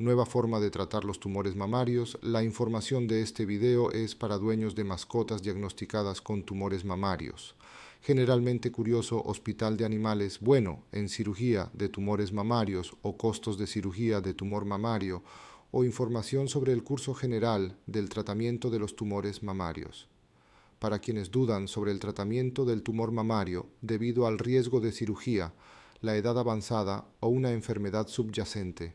nueva forma de tratar los tumores mamarios. La información de este video es para dueños de mascotas diagnosticadas con tumores mamarios. Generalmente curioso, hospital de animales, bueno, en cirugía de tumores mamarios o costos de cirugía de tumor mamario o información sobre el curso general del tratamiento de los tumores mamarios. Para quienes dudan sobre el tratamiento del tumor mamario debido al riesgo de cirugía, la edad avanzada o una enfermedad subyacente,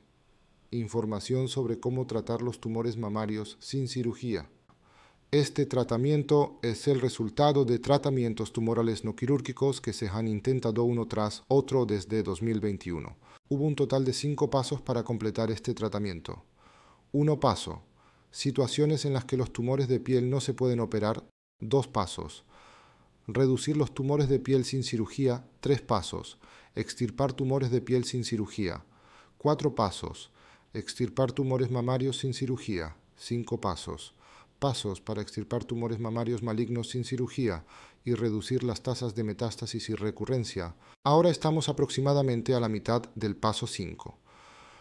información sobre cómo tratar los tumores mamarios sin cirugía. Este tratamiento es el resultado de tratamientos tumorales no quirúrgicos que se han intentado uno tras otro desde 2021. Hubo un total de cinco pasos para completar este tratamiento. Uno paso. Situaciones en las que los tumores de piel no se pueden operar. Dos pasos. Reducir los tumores de piel sin cirugía. Tres pasos. Extirpar tumores de piel sin cirugía. Cuatro pasos Extirpar tumores mamarios sin cirugía, 5 pasos. Pasos para extirpar tumores mamarios malignos sin cirugía y reducir las tasas de metástasis y recurrencia. Ahora estamos aproximadamente a la mitad del paso 5.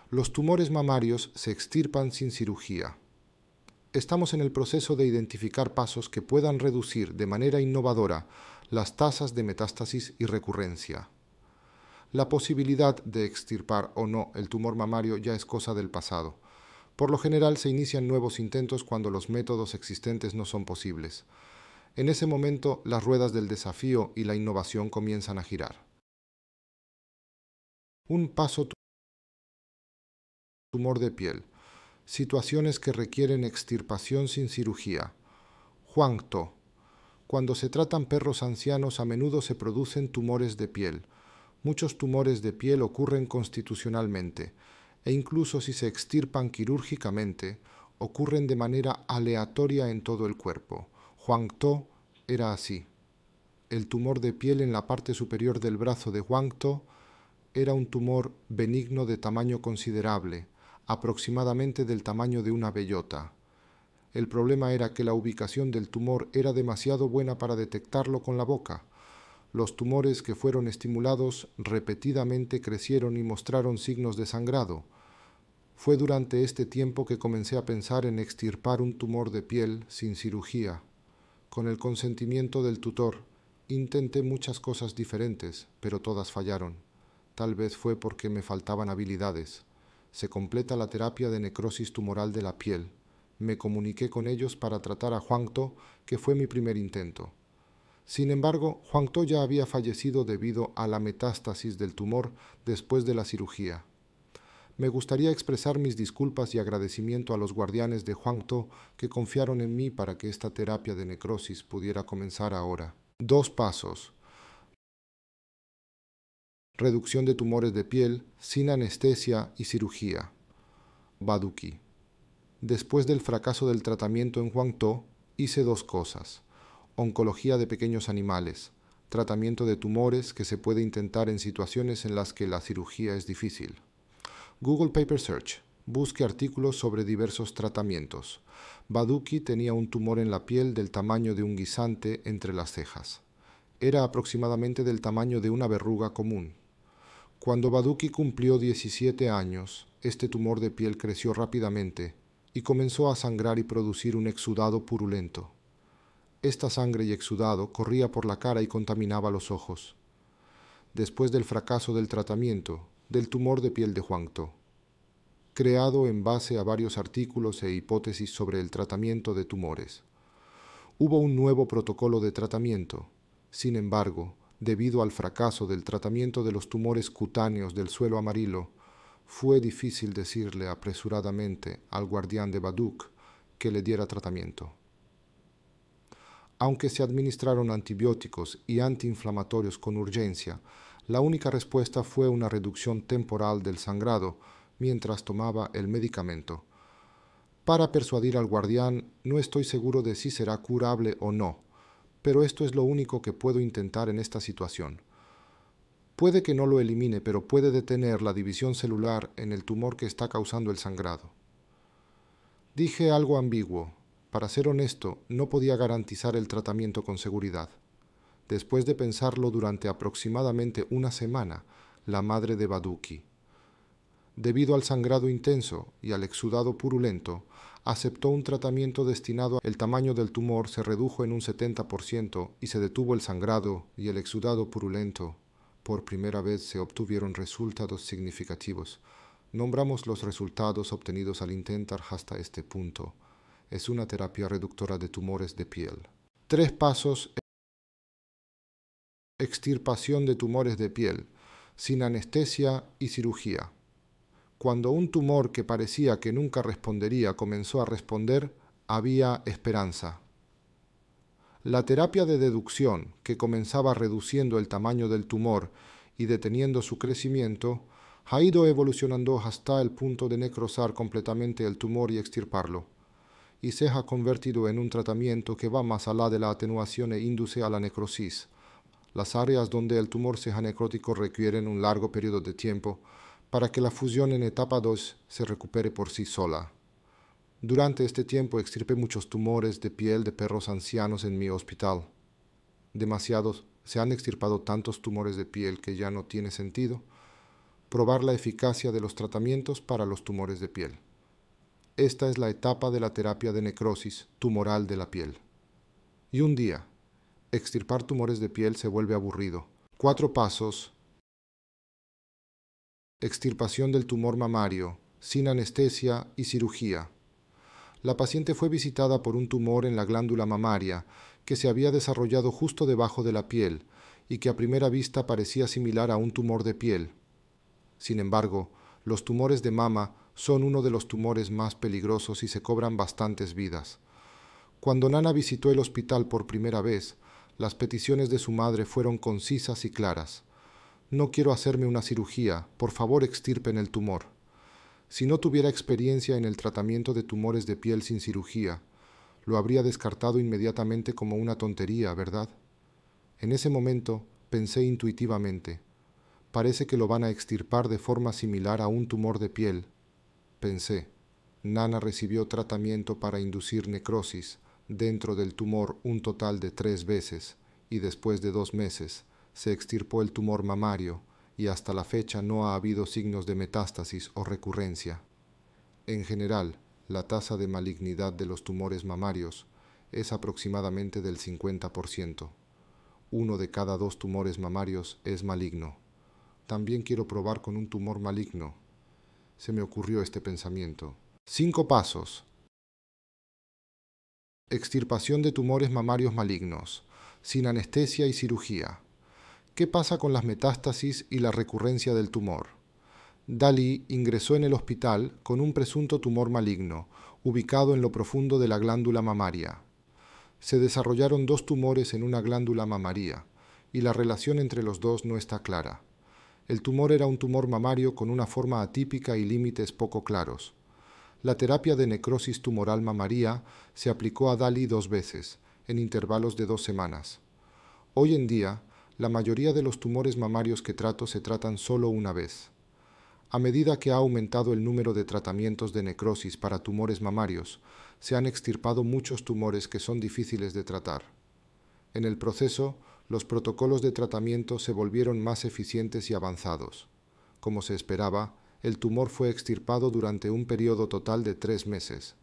Los tumores mamarios se extirpan sin cirugía. Estamos en el proceso de identificar pasos que puedan reducir de manera innovadora las tasas de metástasis y recurrencia. La posibilidad de extirpar o no el tumor mamario ya es cosa del pasado. Por lo general se inician nuevos intentos cuando los métodos existentes no son posibles. En ese momento las ruedas del desafío y la innovación comienzan a girar. Un paso tumor de piel. Situaciones que requieren extirpación sin cirugía. Huangto. Cuando se tratan perros ancianos a menudo se producen tumores de piel muchos tumores de piel ocurren constitucionalmente e incluso si se extirpan quirúrgicamente, ocurren de manera aleatoria en todo el cuerpo. Huang To era así. El tumor de piel en la parte superior del brazo de Huang To era un tumor benigno de tamaño considerable, aproximadamente del tamaño de una bellota. El problema era que la ubicación del tumor era demasiado buena para detectarlo con la boca los tumores que fueron estimulados repetidamente crecieron y mostraron signos de sangrado. Fue durante este tiempo que comencé a pensar en extirpar un tumor de piel sin cirugía. Con el consentimiento del tutor, intenté muchas cosas diferentes, pero todas fallaron. Tal vez fue porque me faltaban habilidades. Se completa la terapia de necrosis tumoral de la piel. Me comuniqué con ellos para tratar a Juancto, que fue mi primer intento. Sin embargo, Juan ya había fallecido debido a la metástasis del tumor después de la cirugía. Me gustaría expresar mis disculpas y agradecimiento a los guardianes de Juan To que confiaron en mí para que esta terapia de necrosis pudiera comenzar ahora. Dos pasos. Reducción de tumores de piel sin anestesia y cirugía. Baduki. Después del fracaso del tratamiento en tó hice dos cosas oncología de pequeños animales, tratamiento de tumores que se puede intentar en situaciones en las que la cirugía es difícil. Google Paper Search. Busque artículos sobre diversos tratamientos. Baduki tenía un tumor en la piel del tamaño de un guisante entre las cejas. Era aproximadamente del tamaño de una verruga común. Cuando Baduki cumplió 17 años, este tumor de piel creció rápidamente y comenzó a sangrar y producir un exudado purulento. Esta sangre y exudado corría por la cara y contaminaba los ojos. Después del fracaso del tratamiento del tumor de piel de Juancto, creado en base a varios artículos e hipótesis sobre el tratamiento de tumores. Hubo un nuevo protocolo de tratamiento. Sin embargo, debido al fracaso del tratamiento de los tumores cutáneos del suelo amarillo, fue difícil decirle apresuradamente al guardián de Baduk que le diera tratamiento. Aunque se administraron antibióticos y antiinflamatorios con urgencia, la única respuesta fue una reducción temporal del sangrado mientras tomaba el medicamento. Para persuadir al guardián, no estoy seguro de si será curable o no, pero esto es lo único que puedo intentar en esta situación. Puede que no lo elimine, pero puede detener la división celular en el tumor que está causando el sangrado. Dije algo ambiguo, para ser honesto, no podía garantizar el tratamiento con seguridad. Después de pensarlo durante aproximadamente una semana, la madre de Baduki, debido al sangrado intenso y al exudado purulento, aceptó un tratamiento destinado al tamaño del tumor se redujo en un 70% y se detuvo el sangrado y el exudado purulento. Por primera vez se obtuvieron resultados significativos. Nombramos los resultados obtenidos al intentar hasta este punto es una terapia reductora de tumores de piel. Tres pasos. Extirpación de tumores de piel, sin anestesia y cirugía. Cuando un tumor que parecía que nunca respondería comenzó a responder, había esperanza. La terapia de deducción, que comenzaba reduciendo el tamaño del tumor y deteniendo su crecimiento, ha ido evolucionando hasta el punto de necrosar completamente el tumor y extirparlo y se ha convertido en un tratamiento que va más allá de la atenuación e induce a la necrosis. Las áreas donde el tumor ha necrótico requieren un largo periodo de tiempo para que la fusión en etapa 2 se recupere por sí sola. Durante este tiempo extirpé muchos tumores de piel de perros ancianos en mi hospital. Demasiados, se han extirpado tantos tumores de piel que ya no tiene sentido probar la eficacia de los tratamientos para los tumores de piel. Esta es la etapa de la terapia de necrosis tumoral de la piel. Y un día, extirpar tumores de piel se vuelve aburrido. Cuatro pasos. Extirpación del tumor mamario, sin anestesia y cirugía. La paciente fue visitada por un tumor en la glándula mamaria, que se había desarrollado justo debajo de la piel y que a primera vista parecía similar a un tumor de piel. Sin embargo, los tumores de mama son uno de los tumores más peligrosos y se cobran bastantes vidas. Cuando Nana visitó el hospital por primera vez, las peticiones de su madre fueron concisas y claras. No quiero hacerme una cirugía, por favor extirpen el tumor. Si no tuviera experiencia en el tratamiento de tumores de piel sin cirugía, lo habría descartado inmediatamente como una tontería, ¿verdad? En ese momento pensé intuitivamente, parece que lo van a extirpar de forma similar a un tumor de piel, pensé. Nana recibió tratamiento para inducir necrosis dentro del tumor un total de tres veces y después de dos meses se extirpó el tumor mamario y hasta la fecha no ha habido signos de metástasis o recurrencia. En general, la tasa de malignidad de los tumores mamarios es aproximadamente del 50%. Uno de cada dos tumores mamarios es maligno. También quiero probar con un tumor maligno, se me ocurrió este pensamiento. Cinco pasos. Extirpación de tumores mamarios malignos, sin anestesia y cirugía. ¿Qué pasa con las metástasis y la recurrencia del tumor? Dalí ingresó en el hospital con un presunto tumor maligno, ubicado en lo profundo de la glándula mamaria. Se desarrollaron dos tumores en una glándula mamaria, y la relación entre los dos no está clara. El tumor era un tumor mamario con una forma atípica y límites poco claros. La terapia de necrosis tumoral mamaria se aplicó a Dali dos veces, en intervalos de dos semanas. Hoy en día, la mayoría de los tumores mamarios que trato se tratan solo una vez. A medida que ha aumentado el número de tratamientos de necrosis para tumores mamarios, se han extirpado muchos tumores que son difíciles de tratar. En el proceso, los protocolos de tratamiento se volvieron más eficientes y avanzados. Como se esperaba, el tumor fue extirpado durante un periodo total de tres meses.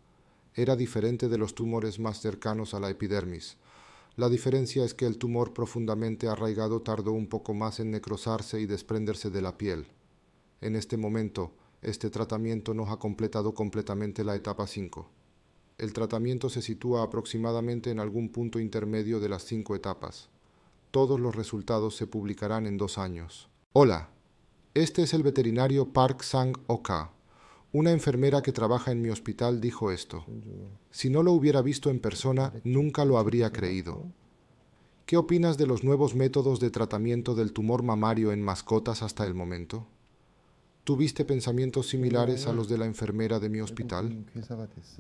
Era diferente de los tumores más cercanos a la epidermis. La diferencia es que el tumor profundamente arraigado tardó un poco más en necrosarse y desprenderse de la piel. En este momento, este tratamiento no ha completado completamente la etapa 5. El tratamiento se sitúa aproximadamente en algún punto intermedio de las cinco etapas. Todos los resultados se publicarán en dos años. Hola, este es el veterinario Park Sang-oka. Una enfermera que trabaja en mi hospital dijo esto. Si no lo hubiera visto en persona, nunca lo habría creído. ¿Qué opinas de los nuevos métodos de tratamiento del tumor mamario en mascotas hasta el momento? ¿Tuviste pensamientos similares a los de la enfermera de mi hospital?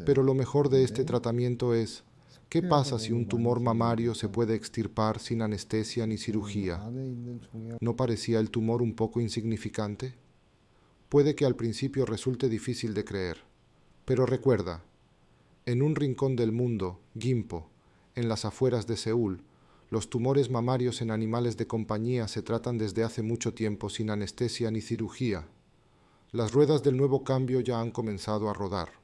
Pero lo mejor de este tratamiento es, ¿Qué pasa si un tumor mamario se puede extirpar sin anestesia ni cirugía? ¿No parecía el tumor un poco insignificante? Puede que al principio resulte difícil de creer, pero recuerda, en un rincón del mundo, Gimpo, en las afueras de Seúl, los tumores mamarios en animales de compañía se tratan desde hace mucho tiempo sin anestesia ni cirugía. Las ruedas del nuevo cambio ya han comenzado a rodar.